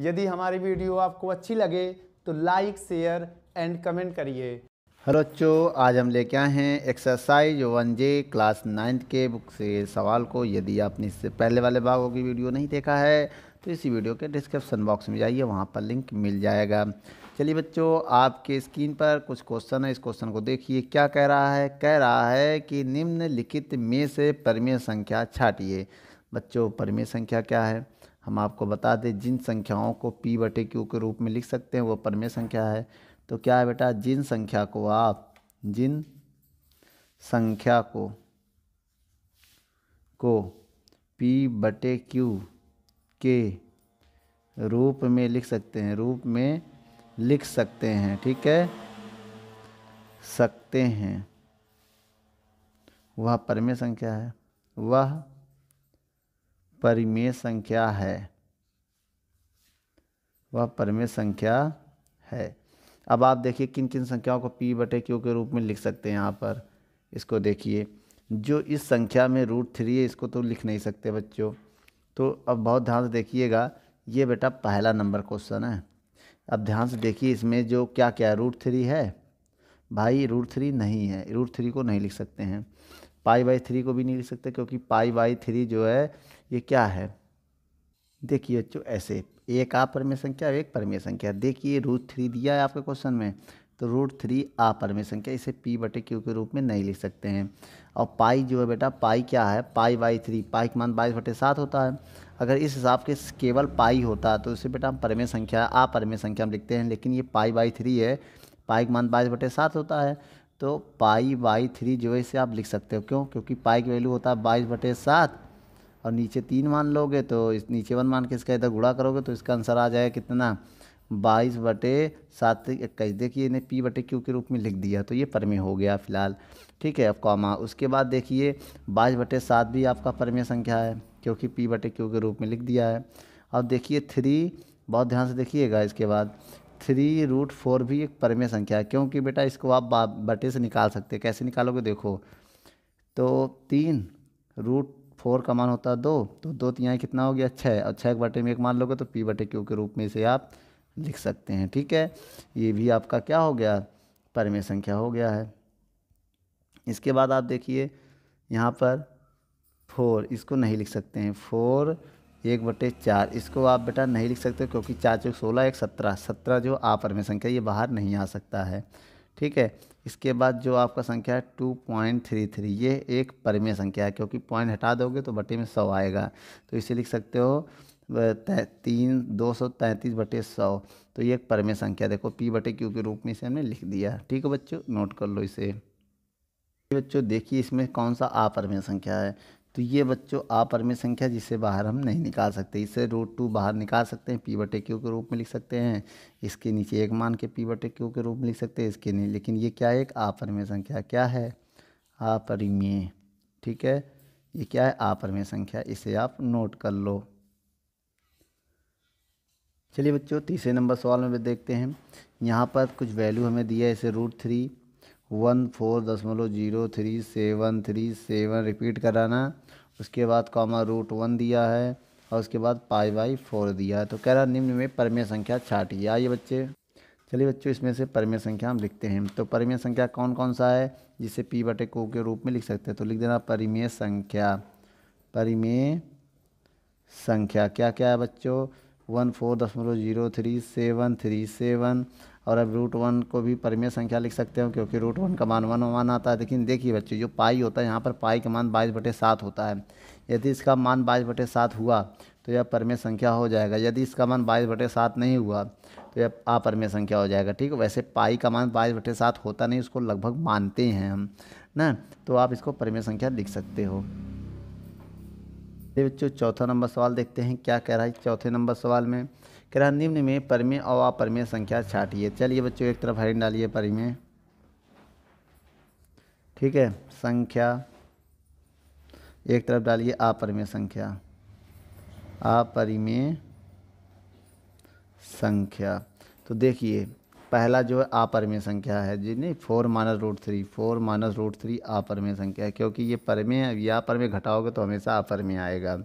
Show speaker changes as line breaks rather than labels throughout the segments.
यदि हमारी वीडियो आपको अच्छी लगे तो लाइक शेयर एंड कमेंट करिए हर बच्चों आज हम लेके आए हैं exercise one J class ninth के बुक से सवाल को यदि आपने इससे पहले वाले भागों की वीडियो नहीं देखा है तो इसी वीडियो के डिस्क्रिप्शन बॉक्स में जाइए वहाँ पर लिंक मिल जाएगा चलिए बच्चों आपके स्क्रीन पर कुछ क्वेश्चन है इस क्वेश्चन को देखिए क्या कह रहा है कह रहा है कि निम्नलिखित में से परमेय संख्या छाटिए बच्चों परमेय संख्या क्या है हम आपको बता दें जिन संख्याओं को पी बटे क्यू के रूप में लिख सकते हैं वो परमे संख्या है तो क्या है बेटा जिन संख्या को आप जिन संख्या को को पी बटे क्यू के रूप में लिख सकते हैं रूप में लिख सकते हैं ठीक है सकते हैं वह परमे संख्या है वह परिमेय संख्या है वह परिमेय संख्या है अब आप देखिए किन किन संख्याओं को पी बटे क्यू के रूप में लिख सकते हैं यहाँ पर इसको देखिए जो इस संख्या में रूट थ्री है इसको तो लिख नहीं सकते बच्चों तो अब बहुत ध्यान से देखिएगा ये बेटा पहला नंबर क्वेश्चन है अब ध्यान से देखिए इसमें जो क्या क्या है रूट थ्री है भाई रूट थ्री नहीं है रूट थ्री को नहीं लिख सकते हैं पाई बाई थ्री को भी नहीं लिख सकते क्योंकि पाई बाई थ्री जो है ये क्या है देखिए बच्चों ऐसे एक आ परमेय संख्या एक परमेय संख्या देखिए रूट थ्री दिया है आपके क्वेश्चन में तो रूट थ्री आ परमेय संख्या इसे पी बटे क्यू के रूप में नहीं लिख सकते हैं और पाई जो है बेटा पाई क्या है पाई बाई थ्री पाई के मान बाईस बटे सात होता है अगर इस हिसाब के केवल पाई होता तो इसे बेटा हम परमेय संख्या आ परमेय संख्या हम लिखते हैं लेकिन ये पाई बाई थ्री है पाई के मान बाईस बटे सात होता है तो पाई बाई थ्री जो है इसे आप लिख सकते हो क्यों क्योंकि पाई की वैल्यू होता है बाईस बटे सात और नीचे तीन मान लोगे तो इस नीचे वन मान के इसका इधर गुड़ा करोगे तो इसका आंसर आ जाएगा कितना बाईस बटे सात इक्कीस देखिए इन्हें पी बटे क्यू के रूप में लिख दिया तो ये परमे हो गया फिलहाल ठीक है अब कॉमा उसके बाद देखिए बाईस बटे सात भी आपका परमे संख्या है क्योंकि पी बटे क्यू के रूप में लिख दिया है अब देखिए थ्री बहुत ध्यान से देखिएगा इसके बाद थ्री रूट फोर भी एक परमेय संख्या है क्योंकि बेटा इसको आप बटे से निकाल सकते हैं कैसे निकालोगे देखो तो तीन रूट फोर का मान होता है दो तो दो तिहाई तो कितना हो गया छः और छः बटे में एक मान लोगे तो पी बटे क्यू के रूप में इसे आप लिख सकते हैं ठीक है ये भी आपका क्या हो गया परमेय संख्या हो गया है इसके बाद आप देखिए यहाँ पर फोर इसको नहीं लिख सकते हैं फोर एक बटे चार इसको आप बेटा नहीं लिख सकते क्योंकि चार चौक सोलह एक सत्रह सत्रह जो आप में संख्या ये बाहर नहीं आ सकता है ठीक है इसके बाद जो आपका संख्या है टू पॉइंट थ्री थ्री ये एक परमेय संख्या है क्योंकि पॉइंट हटा दोगे तो बटे में सौ आएगा तो इसे लिख सकते हो तीन दो सौ तैंतीस बटे सौ तो ये एक परमेय संख्या देखो पी बटे क्यू के रूप में इसे हमने लिख दिया ठीक है बच्चों नोट कर लो इसे बच्चों देखिए इसमें कौन सा अपरमेय संख्या है तो ये बच्चों आपरमी संख्या जिसे बाहर हम नहीं निकाल सकते इसे रूट टू बाहर निकाल सकते हैं पी बटे क्यू के रूप में लिख सकते हैं इसके नीचे एक मान के पी बटे क्यू के रूप में लिख सकते हैं इसके नहीं लेकिन ये क्या है एक आपरमी संख्या क्या है अपरिमेय ठीक है ये क्या है आपरमी संख्या इसे आप नोट कर लो चलिए बच्चों तीसरे नंबर सवाल में देखते हैं यहाँ पर कुछ वैल्यू हमें दिया है इसे रूट थ्री वन फोर दशमलव zero three seven three seven repeat कराना उसके बाद कॉमा रूट वन दिया है और उसके बाद पाई बाई फोर दिया है तो कह रहा निम्न में परमेय संख्या छाटिए आइए बच्चे चलिए बच्चों इसमें से परमेय संख्या हम लिखते हैं तो परमेय संख्या कौन कौन सा है जिसे पी बटे को के रूप में लिख सकते हैं तो लिख देना परिमेय संख्या परिमेय संख्या क्या क्या है बच्चों वन फोर दशमलव zero three seven three seven और अब रूट वन को भी परिमेय संख्या लिख सकते हो क्योंकि रूट वन का मान वन वन आता है लेकिन देखिए बच्चे जो पाई होता है यहाँ पर पाई का मान बाईस बटे सात होता है यदि इसका मान बाईस बटे सात हुआ तो यह परिमेय संख्या हो जाएगा यदि इसका मान बाईस बटे सात नहीं हुआ तो यह अपरमेय संख्या हो जाएगा ठीक है वैसे पाई का मान बाईस बटे सात होता नहीं उसको लगभग मानते हैं हम ना तो आप इसको परिमेय संख्या लिख सकते हो बच्चों चौथा नंबर सवाल देखते हैं क्या कह रहा है चौथे नंबर सवाल में कह निम्न में परमे और अपरमे संख्या छाटिए चलिए बच्चों एक तरफ हरिण डालिए परिमेय ठीक है संख्या एक तरफ डालिए अपरिमेय संख्या अपरिमेय संख्या तो देखिए पहला जो है अपरिमेय संख्या है जी नहीं four minus root three four minus root three अपरिमेय संख्या है क्योंकि ये परमेय या परमेय घटाओगे तो हमेशा अपरिमेय आएगा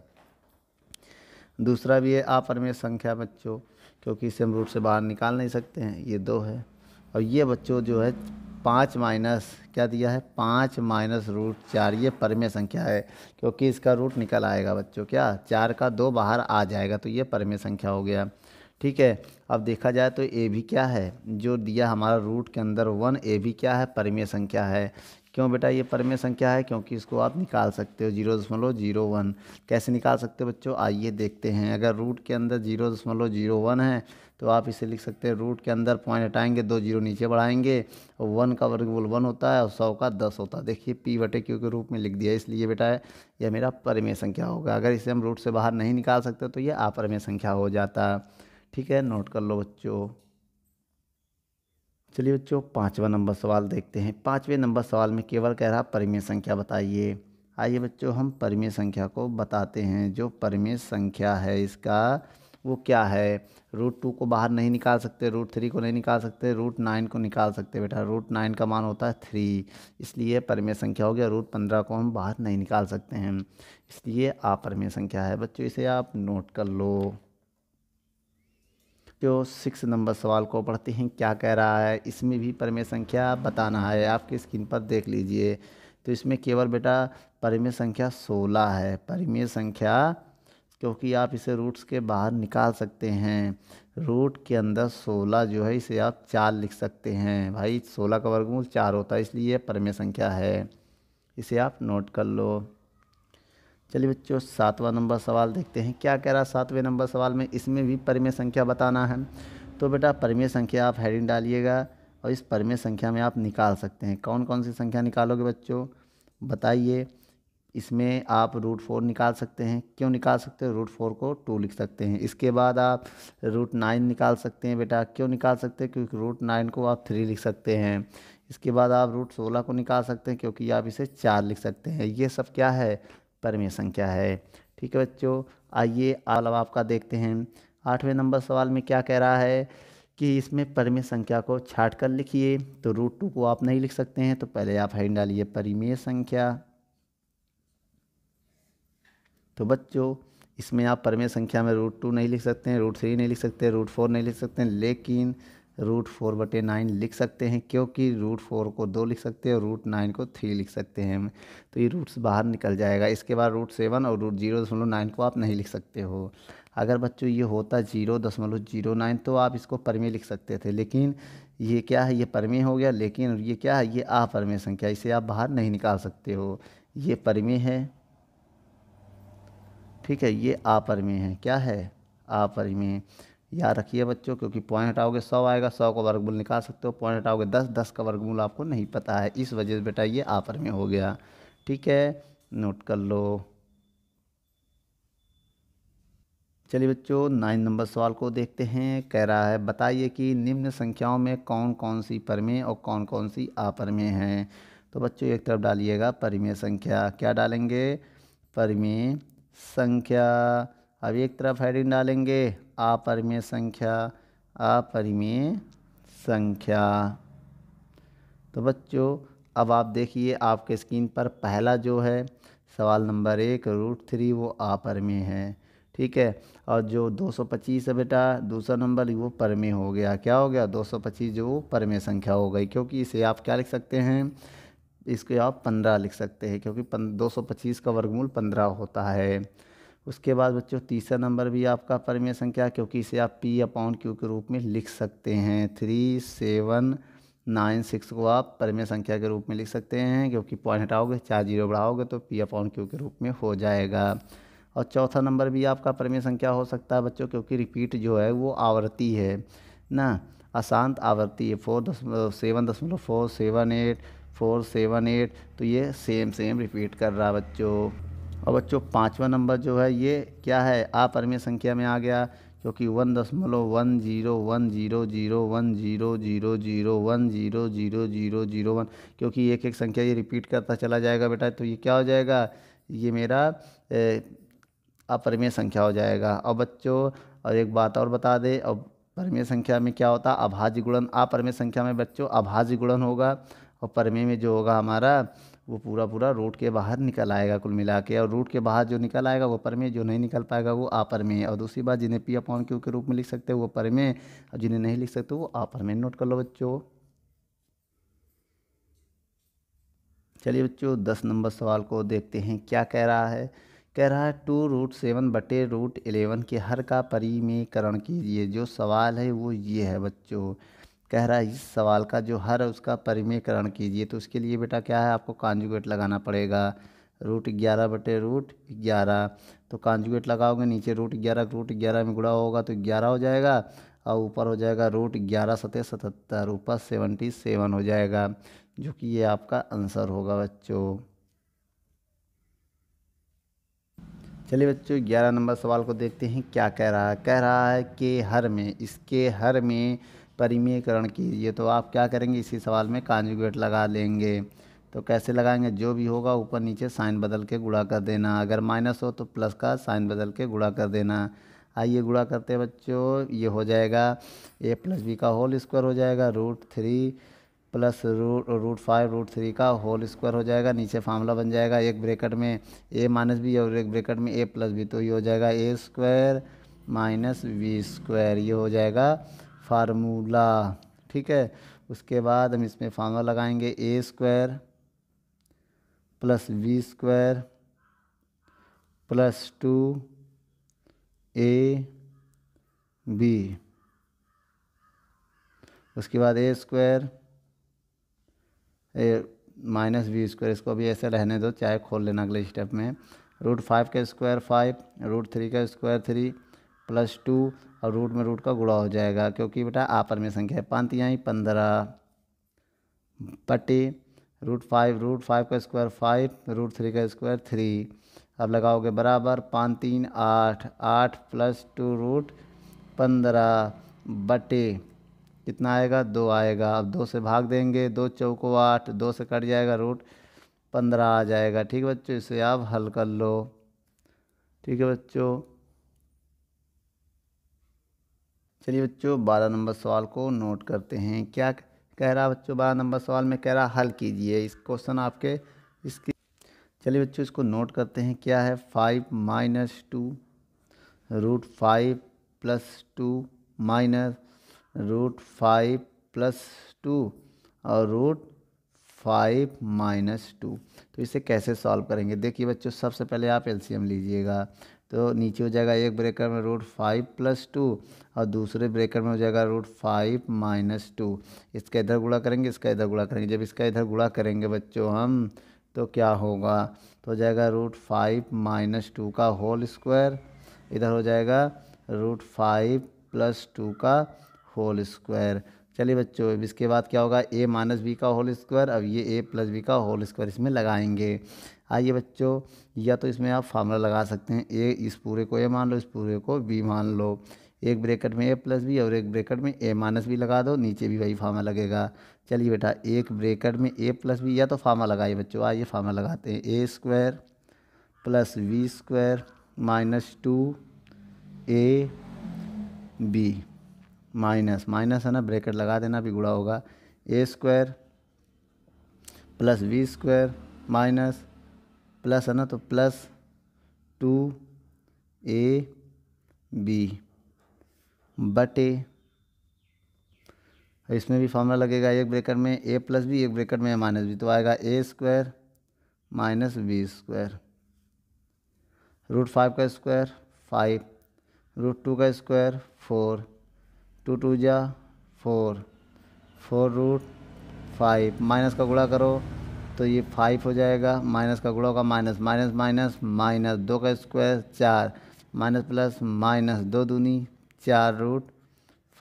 दूसरा भी है अपरमेय संख्या बच्चों क्योंकि इसे हम रूट से बाहर निकाल नहीं सकते हैं ये दो है और ये बच्चों जो है पाँच माइनस क्या दिया है पाँच माइनस रूट चार ये परमेय संख्या है क्योंकि इसका रूट निकल आएगा बच्चों क्या चार का दो बाहर आ जाएगा तो ये परमेय संख्या हो गया ठीक है अब देखा जाए तो ए भी क्या है जो दिया हमारा रूट के अंदर वन ए भी क्या है परमेय संख्या है क्यों बेटा ये परमेय संख्या है क्योंकि इसको आप निकाल सकते हो जीरो दशमलव जीरो वन कैसे निकाल सकते हो बच्चों आइए देखते हैं अगर रूट के अंदर जीरो दशमलव जीरो वन है तो आप इसे लिख सकते हैं रूट के अंदर पॉइंट हटाएंगे दो जीरो नीचे बढ़ाएंगे और वन का वर्गमूल वन होता है और सौ का दस होता है देखिए पी बटे क्यू के रूप में लिख दिया इसलिए बेटा यह मेरा परमेय संख्या होगा अगर इसे हम रूट से बाहर नहीं निकाल सकते तो ये अपरमय संख्या हो जाता ठीक है नोट कर लो बच्चों चलिए बच्चों पाँचवा नंबर सवाल देखते हैं पाँचवें नंबर सवाल में केवल कह रहा परिमेय संख्या बताइए आइए बच्चों हम परिमेय संख्या को बताते हैं जो परिमेय संख्या है इसका वो क्या है रूट टू को बाहर नहीं निकाल सकते रूट थ्री को नहीं निकाल सकते रूट नाइन को निकाल सकते बेटा रूट नाइन का मान होता है थ्री इसलिए परिमेय संख्या हो गया रूट पंद्रह को हम बाहर नहीं निकाल सकते हैं इसलिए आप परिमेय संख्या है बच्चों इसे आप नोट कर लो जो सिक्स नंबर सवाल को पढ़ते हैं क्या कह रहा है इसमें भी परमे संख्या बताना है आपके स्क्रीन पर देख लीजिए तो इसमें केवल बेटा परिमेय संख्या सोलह है परिमेय संख्या क्योंकि आप इसे रूट्स के बाहर निकाल सकते हैं रूट के अंदर सोलह जो है इसे आप चार लिख सकते हैं भाई सोलह का वर्गमूल चार होता है इसलिए यह परमेय संख्या है इसे आप नोट कर लो चलिए बच्चों सातवां नंबर सवाल देखते हैं क्या कह रहा है सातवें नंबर सवाल में इसमें भी परिमेय संख्या बताना है तो बेटा परिमेय संख्या आप हेडिंग डालिएगा और इस परिमेय संख्या में आप निकाल सकते हैं कौन कौन सी संख्या निकालोगे बच्चों बताइए इसमें आप रूट फोर निकाल सकते हैं क्यों निकाल सकते हो रूट फोर को टू लिख सकते हैं इसके बाद आप रूट नाइन निकाल सकते हैं बेटा क्यों निकाल सकते हैं क्योंकि रूट नाइन को आप थ्री लिख सकते हैं इसके बाद आप रूट सोलह को निकाल सकते हैं क्योंकि आप इसे चार लिख सकते हैं ये सब क्या है परिमेय संख्या है ठीक है बच्चों आइए अलब आपका देखते हैं आठवें नंबर सवाल में क्या कह रहा है कि इसमें परिमेय संख्या को छाट कर लिखिए तो रूट टू को आप नहीं लिख सकते हैं तो पहले आप हैंड डालिए परिमेय संख्या तो बच्चों इसमें आप परमेय संख्या में रूट टू नहीं लिख सकते हैं रूट थ्री नहीं लिख सकते रूट फोर नहीं लिख सकते हैं लेकिन रूट फोर बटे नाइन लिख सकते हैं क्योंकि रूट फोर को दो लिख सकते हैं और रूट नाइन को थ्री लिख सकते हैं हम तो ये रूट्स बाहर निकल जाएगा इसके बाद रूट सेवन और रूट जीरो दशमलव नाइन को आप नहीं लिख सकते हो अगर बच्चों ये होता जीरो दशमलव जीरो नाइन तो आप इसको परमे लिख सकते थे लेकिन ये क्या है ये परमे हो गया लेकिन ये क्या है ये अपरमेय संख्या इसे आप बाहर नहीं निकाल सकते हो ये परमे है ठीक है ये अपरमेय है क्या है अपरिमेय याद रखिए बच्चों क्योंकि पॉइंट हटाओगे सौ आएगा सौ का वर्गमूल निकाल सकते हो पॉइंट हटाओगे दस दस का वर्गमूल आपको नहीं पता है इस वजह से बेटा ये आपर में हो गया ठीक है नोट कर लो चलिए बच्चों नाइन नंबर सवाल को देखते हैं कह रहा है बताइए कि निम्न संख्याओं में कौन कौन सी परमेय और कौन कौन सी आप्रमेय हैं तो बच्चों एक तरफ डालिएगा परिमेय संख्या क्या डालेंगे परिमेय संख्या अब एक तरफ हेडिंग डालेंगे अपरिमेय संख्या अपरिमेय संख्या तो बच्चों अब आप देखिए आपके स्क्रीन पर पहला जो है सवाल नंबर एक रूट थ्री वो अपरिमेय है ठीक है और जो 225 है बेटा दूसरा नंबर वो परमे हो गया क्या हो गया 225 जो परमे संख्या हो गई क्योंकि इसे आप क्या लिख सकते हैं इसको आप 15 लिख सकते हैं क्योंकि 225 का वर्गमूल 15 होता है उसके बाद बच्चों तीसरा नंबर भी आपका परिमेय संख्या क्योंकि इसे आप पी अपॉन क्यू के रूप में लिख सकते हैं थ्री सेवन नाइन सिक्स को आप परिमेय संख्या के रूप में लिख सकते हैं क्योंकि पॉइंट हटाओगे चार जीरो बढ़ाओगे तो पी अपॉन क्यू के रूप में हो जाएगा और चौथा नंबर भी आपका परिमेय संख्या हो सकता है बच्चों क्योंकि रिपीट जो है वो आवृत्ति है ना अशांत आवृत्ति है फोर दशमलव सेवन दशमलव four seven eight four seven eight तो ये सेम सेम रिपीट कर रहा बच्चों और बच्चों पाँचवा नंबर जो है ये क्या है अपरिमेय संख्या में आ गया क्योंकि वन दशमलव one zero one zero zero one zero zero zero one zero zero zero zero one क्योंकि एक एक संख्या ये रिपीट करता चला जाएगा बेटा तो ये क्या हो जाएगा ये मेरा अपरमीय संख्या हो जाएगा और बच्चों और एक बात और बता दे और परिमेय संख्या में क्या होता अभाज्य गुणन अपरिमेय संख्या में बच्चों अभाज्य गुणन होगा और परिमेय में जो होगा हमारा वो पूरा पूरा रोड के बाहर निकल आएगा कुल मिला के और रोड के बाहर जो निकल आएगा वो परमे जो नहीं निकल पाएगा वो आपर में और दूसरी बात जिन्हें पी अपॉन क्यू के रूप में लिख सकते हैं वो परमे और जिन्हें नहीं लिख सकते वो आपर में नोट कर लो बच्चों चलिए बच्चों दस नंबर सवाल को देखते हैं क्या कह रहा है कह रहा है टू रूट सेवन बटे रूट एलेवन के हर का परिमीकरण कीजिए जो सवाल है वो ये है बच्चों कह रहा है इस सवाल का जो हर उसका परिमेयकरण कीजिए तो उसके लिए बेटा क्या है आपको कांजुगेट लगाना पड़ेगा रूट ग्यारह बटे रूट ग्यारह तो कांजुगेट लगाओगे नीचे रूट ग्यारह रूट ग्यारह में गुड़ा होगा तो ग्यारह हो जाएगा और ऊपर हो जाएगा रूट ग्यारह सतह सतहत्तर ऊपर सेवनटी सेवन हो जाएगा जो कि ये आपका आंसर होगा बच्चों चलिए बच्चों ग्यारह नंबर सवाल को देखते हैं क्या कह रहा है कह रहा है कि हर में इसके हर में परिमेयकरण कीजिए तो आप क्या करेंगे इसी सवाल में कांजुगेट लगा लेंगे तो कैसे लगाएंगे जो भी होगा ऊपर नीचे साइन बदल के गुड़ा कर देना अगर माइनस हो तो प्लस का साइन बदल के गुड़ा कर देना आइए गुड़ा करते हैं बच्चों ये हो जाएगा ए प्लस बी का होल स्क्वायर हो जाएगा root three plus root root five root three का होल स्क्वायर हो जाएगा नीचे फार्मूला बन जाएगा एक ब्रेकेट में ए माइनस बी और एक ब्रेकेट में ए प्लस बी तो ये हो जाएगा A square minus B square ये हो जाएगा फार्मूला ठीक है उसके बाद हम इसमें फार्मूला लगाएंगे A square plus B square plus two A B उसके बाद A square minus B square इसको अभी ऐसे रहने दो चाहे खोल लेना अगले स्टेप में रूट फाइव का स्क्वायर फाइव रूट थ्री का स्क्वायर थ्री प्लस टू और रूट में रूट का गुड़ा हो जाएगा क्योंकि बेटा आपर में संख्या है पाँच यहाँ पंद्रह पट्टी रूट फाइव रूट फाइव का स्क्वायर फाइव रूट थ्री का स्क्वायर थ्री अब लगाओगे बराबर पाँच तीन आठ आठ प्लस टू रूट पंद्रह बटे कितना आएगा दो आएगा अब दो से भाग देंगे दो चौको आठ दो से कट जाएगा रूट पंद्रह आ जाएगा ठीक है बच्चों इसे आप हल कर लो ठीक है बच्चों चलिए बच्चों बारह नंबर सवाल को नोट करते हैं क्या कह रहा बच्चों बारह नंबर सवाल में कह रहा हल कीजिए इस क्वेश्चन आपके इसकी चलिए बच्चों इसको नोट करते हैं क्या है five minus two root five plus two minus root five plus two और रूट फाइव माइनस टू तो इसे कैसे सॉल्व करेंगे देखिए बच्चों सबसे पहले आप एलसीएम लीजिएगा तो नीचे हो जाएगा एक ब्रेकर में रूट फाइव प्लस टू और दूसरे ब्रेकर में हो जाएगा रूट फाइव माइनस टू इसका इधर गुड़ा करेंगे इसका इधर गुड़ा करेंगे जब इसका इधर गुड़ा करेंगे बच्चों हम तो क्या होगा तो हो जाएगा रूट फाइव माइनस टू का होल स्क्वायर इधर हो जाएगा रूट फाइव प्लस टू का होल स्क्वायर चलिए बच्चों अब इसके बाद क्या होगा ए माइनस बी का होल स्क्वायर अब ये ए प्लस बी का होल स्क्वायर इसमें लगाएंगे आइए बच्चों या तो इसमें आप फार्मूला लगा सकते हैं ए इस पूरे को ए मान लो इस पूरे को बी मान लो एक ब्रेकेट में ए प्लस बी और एक ब्रेकेट में ए माइनस बी लगा दो नीचे भी वही फार्मा लगेगा चलिए बेटा एक ब्रेकेट में ए प्लस बी या तो फार्मा लगाइए बच्चों आइए फार्मा लगाते हैं A square plus B square minus two A B minus minus है ना ब्रैकेट लगा देना भी गुड़ा होगा A square plus B square minus plus है ना तो प्लस टू ए बी बटे इसमें भी फॉर्मूला लगेगा एक ब्रेकर में ए प्लस बी एक ब्रेकर में माइनस बी तो आएगा A square minus B square root five का स्क्वायर फाइव रूट टू का स्क्वायर फोर टू टू जा four four root five minus का गुड़ा करो तो ये फाइव हो जाएगा माइनस का गुड़ा होगा माइनस माइनस माइनस माइनस दो का स्क्वायर चार माइनस प्लस माइनस दो दूनी चार रूट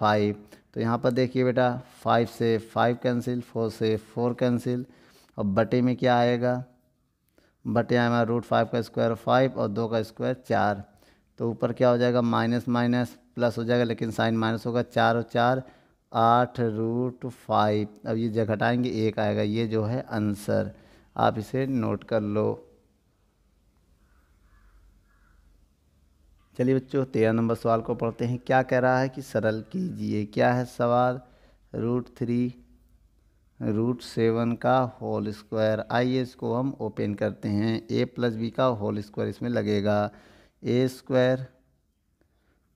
फाइव तो यहाँ पर देखिए बेटा फाइव से फाइव कैंसिल फोर से फोर कैंसिल और बटे में क्या आएगा बटे आएगा रूट फाइव का स्क्वायर फाइव और दो का स्क्वायर चार तो ऊपर क्या हो जाएगा माइनस माइनस प्लस हो जाएगा लेकिन साइन माइनस होगा चार और चार आठ रूट फाइव अब ये जगह हटाएंगे एक आएगा ये जो है आंसर आप इसे नोट कर लो चलिए बच्चों तेरह नंबर सवाल को पढ़ते हैं क्या कह रहा है कि सरल कीजिए क्या है सवाल रूट थ्री रूट सेवन का होल स्क्वायर आइए इसको हम ओपन करते हैं ए प्लस बी का होल स्क्वायर इसमें लगेगा A square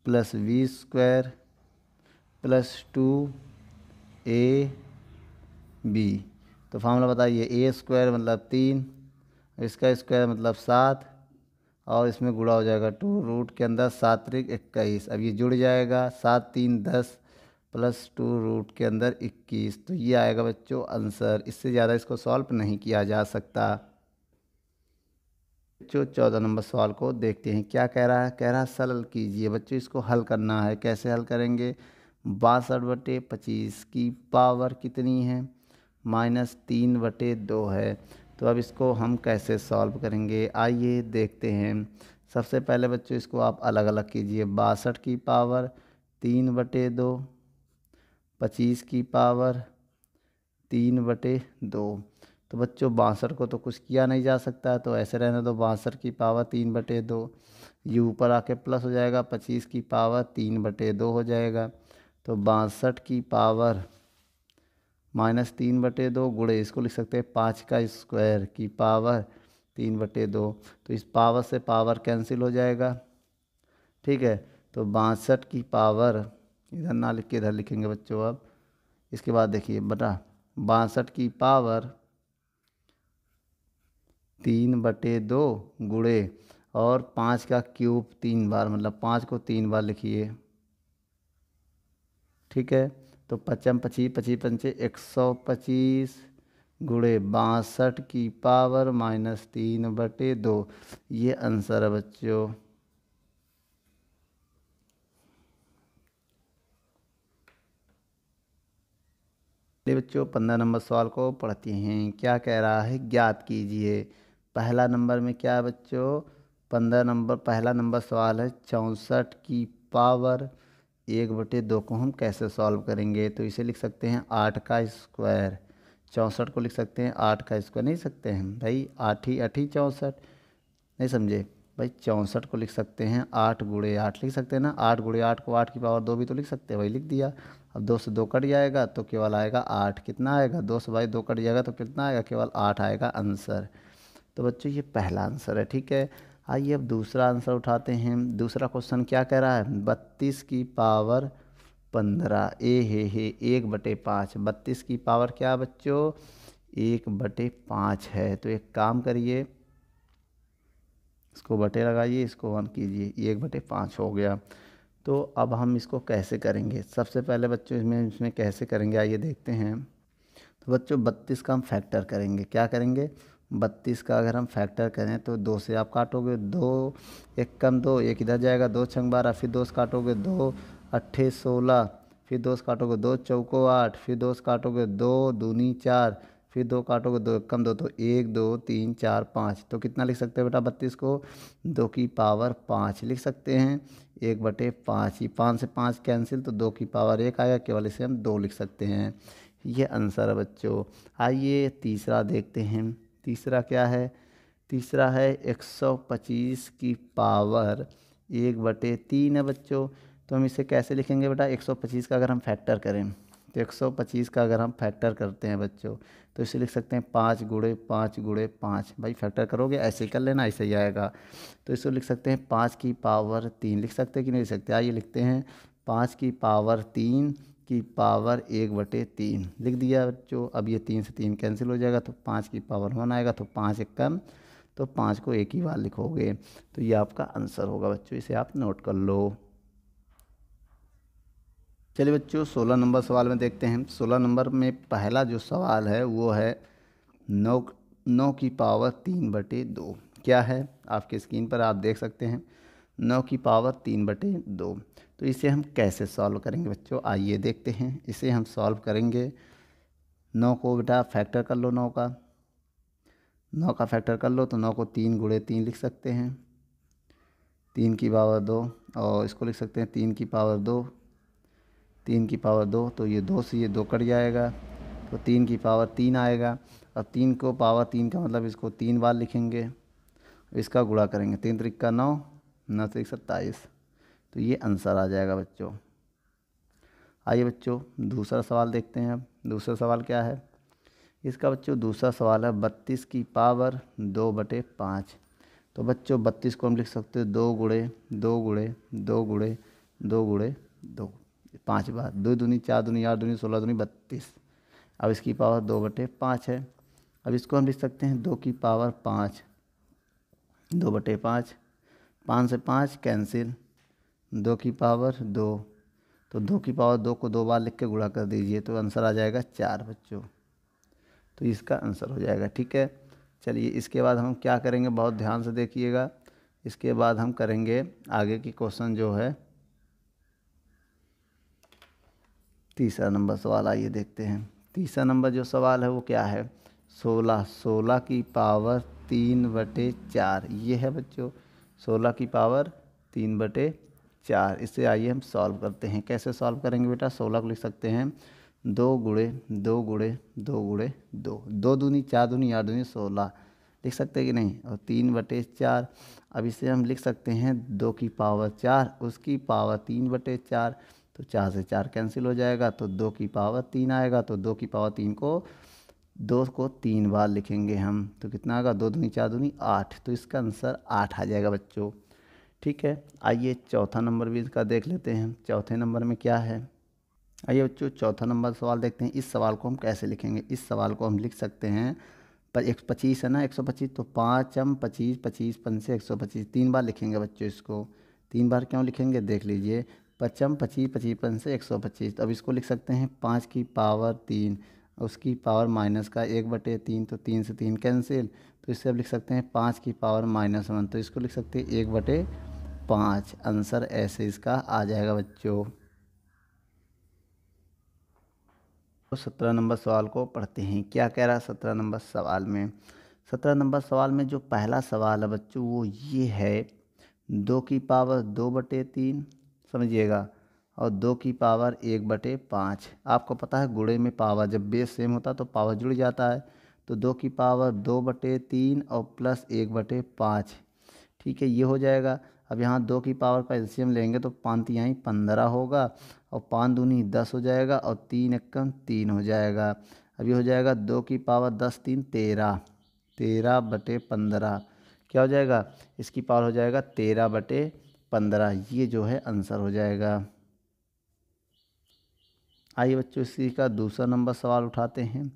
plus B square plus two A B तो फार्मूला बताइए ए स्क्वायर मतलब तीन इसका स्क्वायर मतलब सात और इसमें गुड़ा हो जाएगा टू रूट के अंदर सात त्रिक इक्कीस अब ये जुड़ जाएगा सात तीन दस प्लस टू रूट के अंदर इक्कीस तो ये आएगा बच्चों आंसर इससे ज़्यादा इसको सॉल्व नहीं किया जा सकता बच्चों चौदह नंबर सवाल को देखते हैं क्या कह रहा है कह रहा है सरल कीजिए बच्चों इसको हल करना है कैसे हल करेंगे बासठ बटे पच्चीस की पावर कितनी है माइनस तीन बटे दो है तो अब इसको हम कैसे सॉल्व करेंगे आइए देखते हैं सबसे पहले बच्चों इसको आप अलग अलग कीजिए बासठ की पावर तीन बटे दो पच्चीस की पावर तीन बटे दो तो बच्चों बासर को तो कुछ किया नहीं जा सकता तो ऐसे रहने दो बासर की पावर तीन बटे दो यू ऊपर आके प्लस हो जाएगा पच्चीस की पावर तीन बटे दो हो जाएगा तो बासठ की पावर माइनस तीन बटे दो गुड़े इसको लिख सकते हैं पाँच का स्क्वायर की पावर तीन बटे दो तो इस पावर से पावर कैंसिल हो जाएगा ठीक है तो बासठ की पावर इधर ना लिख के इधर लिखेंगे बच्चों अब इसके बाद देखिए बटा बासठ की पावर तीन बटे दो गुड़े और पाँच का क्यूब तीन बार मतलब पाँच को तीन बार लिखिए ठीक है तो पचम पच्चीस पचीस पंचे एक सौ पच्चीस गुड़े बासठ की पावर माइनस तीन बटे दो ये आंसर है बच्चों बच्चों पंद्रह नंबर सवाल को पढ़ते हैं क्या कह रहा है ज्ञात कीजिए पहला नंबर में क्या है बच्चों पंद्रह नंबर पहला नंबर सवाल है चौंसठ की पावर एक बटे दो को हम कैसे सॉल्व करेंगे तो इसे लिख सकते हैं आठ का स्क्वायर चौंसठ को लिख सकते हैं आठ का स्क्वायर नहीं सकते हैं भाई आठ ही आठ ही चौंसठ नहीं समझे भाई चौंसठ को लिख सकते हैं आठ गुड़े आठ लिख सकते हैं ना आठ गुड़े आठ को आठ की पावर दो भी तो लिख सकते हैं वही लिख दिया अब दो से दो कट जाएगा तो केवल आएगा आठ कितना आएगा दो से भाई दो कट जाएगा तो कितना आएगा केवल आठ आएगा आंसर तो बच्चों ये पहला आंसर है ठीक है आइए अब दूसरा आंसर उठाते हैं दूसरा क्वेश्चन क्या कह रहा है बत्तीस की पावर पंद्रह ए हे हे एक बटे पाँच बत्तीस की पावर क्या बच्चों एक बटे पाँच है तो एक काम करिए इसको बटे लगाइए इसको वन कीजिए एक बटे पाँच हो गया तो अब हम इसको कैसे करेंगे सबसे पहले बच्चों इसमें इसमें कैसे करेंगे आइए देखते हैं तो बच्चों बत्तीस का हम फैक्टर करेंगे क्या करेंगे बत्तीस का अगर हम फैक्टर करें तो दो से आप काटोगे दो एक कम दो एक इधर जाएगा दो छंग बारह फिर दो काटोगे दो अट्ठे सोलह फिर दो काटोगे दो चौको आठ फिर दो काटोगे दो दूनी चार फिर दो काटोगे दो एक कम दो तो एक दो तीन चार पाँच तो कितना लिख सकते हैं बेटा बत्तीस को दो की पावर पाँच लिख सकते हैं एक बटे पाँच ही पाँच से पाँच कैंसिल तो दो की पावर एक आएगा केवल इसे हम दो लिख सकते हैं ये आंसर है बच्चों आइए तीसरा देखते हैं तीसरा क्या है तीसरा है 125 की पावर एक बटे तीन है बच्चों तो हम इसे कैसे लिखेंगे बेटा 125 का अगर हम फैक्टर करें तो 125 का अगर हम फैक्टर करते हैं बच्चों तो इसे लिख सकते हैं पाँच गुड़े पाँच गुड़े पाँच भाई फैक्टर करोगे ऐसे ही कर लेना ऐसे ही आएगा तो इसे लिख सकते हैं पाँच की पावर तीन लिख सकते कि नहीं लिख सकते आइए लिखते हैं पाँच की पावर तीन की पावर एक बटे तीन लिख दिया बच्चों अब ये तीन से तीन कैंसिल हो जाएगा तो पाँच की पावर वन आएगा तो पाँच एक कम तो पाँच को एक ही बार लिखोगे तो ये आपका आंसर होगा बच्चों इसे आप नोट कर लो चलिए बच्चों सोलह नंबर सवाल में देखते हैं सोलह नंबर में पहला जो सवाल है वो है नौ नौ की पावर तीन बटे दो क्या है आपके स्क्रीन पर आप देख सकते हैं नौ की पावर तीन बटे दो तो इसे हम कैसे सॉल्व करेंगे बच्चों आइए देखते हैं इसे हम सॉल्व करेंगे नौ को बेटा फैक्टर कर लो नौ का नौ का फैक्टर कर लो तो नौ को तीन गुड़े तीन लिख सकते हैं तीन की पावर दो और इसको लिख सकते हैं तीन की पावर दो तीन की पावर दो तो ये दो से ये दो कट जाएगा तो तीन की पावर तीन आएगा और तीन को पावर तीन का मतलब इसको तीन बार लिखेंगे इसका गुड़ा करेंगे तीन तरीक का नौ नौ से तो एक सत्ताईस तो ये आंसर आ जाएगा बच्चों आइए बच्चों दूसरा सवाल देखते हैं अब दूसरा सवाल क्या है इसका बच्चों दूसरा सवाल है बत्तीस की पावर दो बटे पाँच तो बच्चों बत्तीस को हम लिख सकते हैं दो गुड़े दो गुड़े दो गुड़े दो गुड़े दो पाँच बार दो दूनी चार दूनी आठ दूनी सोलह दूनी बत्तीस अब इसकी पावर दो बटे पाँच है अब इसको हम लिख सकते हैं दो की पावर पाँच दो बटे पाँच पाँच से पाँच कैंसिल दो की पावर दो तो दो की पावर दो को दो बार लिख के गुणा कर दीजिए तो आंसर आ जाएगा चार बच्चों तो इसका आंसर हो जाएगा ठीक है चलिए इसके बाद हम क्या करेंगे बहुत ध्यान से देखिएगा इसके बाद हम करेंगे आगे की क्वेश्चन जो है तीसरा नंबर सवाल आइए देखते हैं तीसरा नंबर जो सवाल है वो क्या है सोलह सोलह की पावर तीन बटे चार ये है बच्चों सोलह की पावर तीन बटे चार इसे आइए हम सॉल्व करते हैं कैसे सॉल्व करेंगे बेटा सोलह को लिख सकते हैं दो गुड़े दो गुड़े दो गुड़े दो दो दूनी चार दूनी आठ दूनी सोलह लिख सकते कि नहीं और तीन बटे चार अब इसे हम लिख सकते हैं दो की पावर चार उसकी पावर तीन बटे चार तो चार से चार कैंसिल हो जाएगा तो दो की पावर तीन आएगा तो दो की पावर तीन को दो को तीन बार लिखेंगे हम तो कितना आएगा दो दूनी चार दूनी आठ तो इसका आंसर आठ आ जाएगा बच्चों ठीक है आइए चौथा नंबर भी इसका देख लेते हैं चौथे नंबर में क्या है आइए बच्चों चौथा नंबर सवाल देखते हैं इस सवाल को हम कैसे लिखेंगे इस सवाल को हम लिख सकते हैं पर एक पच्चीस है ना एक सौ पच्चीस तो पाँच हम पच्चीस पच्चीस पंचे एक सौ पच्चीस तीन बार लिखेंगे बच्चों इसको तीन बार क्यों लिखेंगे देख लीजिए पचम पच्चीस पच्चीस से एक सौ पच्चीस तो अब इसको लिख सकते हैं पाँच की पावर तीन उसकी पावर माइनस का एक बटे तीन तो तीन से तीन कैंसिल तो इससे आप लिख सकते हैं पाँच की पावर माइनस वन तो इसको लिख सकते हैं एक बटे पाँच आंसर ऐसे इसका आ जाएगा बच्चों तो सत्रह नंबर सवाल को पढ़ते हैं क्या कह रहा है सत्रह नंबर सवाल में सत्रह नंबर सवाल में जो पहला सवाल है बच्चों वो ये है दो की पावर दो बटे तीन समझिएगा और दो की पावर एक बटे पाँच आपको पता है गुड़े में पावर जब बेस सेम होता है तो पावर जुड़ जाता है तो दो की पावर दो बटे तीन और प्लस एक बटे पाँच ठीक है ये हो जाएगा अब यहाँ दो की पावर का एल्शियम लेंगे तो पाँच तिहाई पंद्रह होगा और पाँच दूनी दस हो जाएगा और तीन इक्कम तीन हो जाएगा अब ये हो जाएगा दो की पावर दस तीन तेरह तेरह बटे पंद्रह क्या हो जाएगा इसकी पावर हो जाएगा तेरह बटे पंद्रह ये जो है आंसर हो जाएगा आइए बच्चों इसी का दूसरा नंबर सवाल उठाते हैं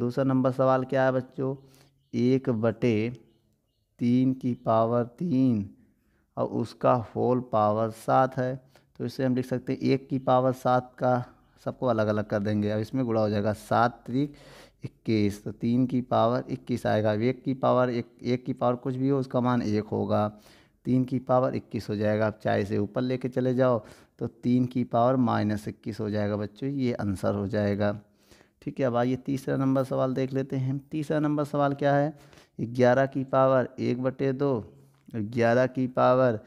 दूसरा नंबर सवाल क्या है बच्चों एक बटे तीन की पावर तीन और उसका होल पावर सात है तो इसे हम लिख सकते हैं एक की पावर सात का सबको अलग अलग कर देंगे अब इसमें गुड़ा हो जाएगा सात तरीक इक्कीस तो तीन की पावर इक्कीस आएगा अब एक की पावर एक एक की पावर कुछ भी हो उसका मान एक होगा तीन की पावर इक्कीस हो जाएगा अब चाहे इसे ऊपर लेके चले जाओ तो तीन की पावर माइनस इक्कीस हो जाएगा बच्चों ये आंसर हो जाएगा ठीक है अब आइए तीसरा नंबर सवाल देख लेते हैं तीसरा नंबर सवाल क्या है ग्यारह की पावर एक बटे दो ग्यारह की पावर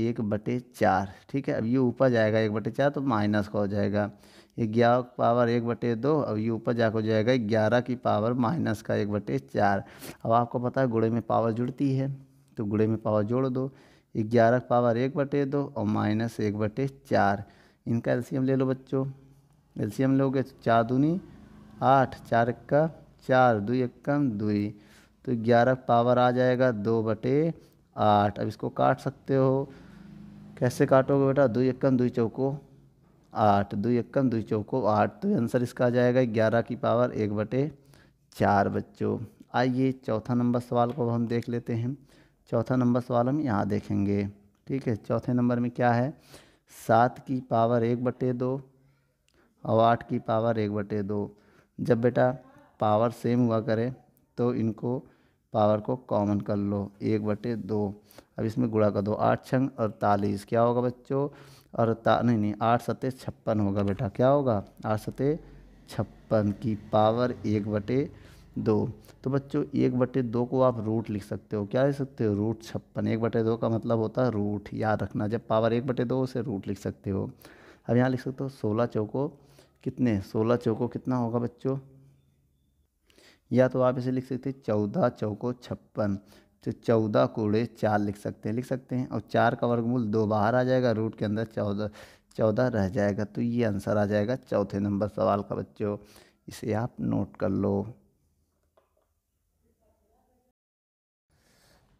एक बटे चार ठीक है अब ये ऊपर जाएगा एक बटे चार तो माइनस का हो जाएगा ग्यारह पावर एक बटे दो अब ये ऊपर जाकर हो जाएगा ग्यारह की पावर माइनस का एक बटे चार अब आपको पता है गुड़े में पावर जुड़ती है तो गुड़े में पावर जोड़ दो ग्यारह पावर एक बटे दो और माइनस एक बटे चार इनका एलसीएम ले लो बच्चों एलसीएम लोगे तो चार दूनी आठ चार इक्का चार दो इक्कम दुई तो ग्यारह पावर आ जाएगा दो बटे आठ अब इसको काट सकते हो कैसे काटोगे बेटा दो इक्कम दुई चौको आठ दो इक्कम दुई चौको आठ तो आंसर इसका आ जाएगा ग्यारह की पावर एक बटे चार बच्चों आइए चौथा नंबर सवाल को हम देख लेते हैं चौथा नंबर सवाल हम यहाँ देखेंगे ठीक है चौथे नंबर में क्या है सात की पावर एक बटे दो और आठ की पावर एक बटे दो जब बेटा पावर सेम हुआ करे तो इनको पावर को कॉमन कर लो एक बटे दो अब इसमें गुड़ा कर दो आठ छंग अड़तालीस क्या होगा बच्चों और नहीं नहीं आठ सते छप्पन होगा बेटा क्या होगा आठ सते छप्पन की पावर एक बटे दो तो बच्चों एक बटे दो को आप रूट लिख सकते हो क्या लिख सकते हो रूट छप्पन एक बटे दो का मतलब होता है रूट याद रखना जब पावर एक बटे दो उसे रूट लिख सकते हो अब यहाँ लिख सकते हो सोलह चौको कितने सोलह चौको कितना होगा बच्चों या तो आप इसे लिख सकते हैं चौदह चौको छप्पन तो चौदह कूड़े चार लिख सकते हैं लिख सकते हैं और चार का वर्गमूल दो बाहर आ जाएगा रूट के अंदर चौदह चौदह रह जाएगा तो ये आंसर आ जाएगा चौथे नंबर सवाल का बच्चों इसे आप नोट कर लो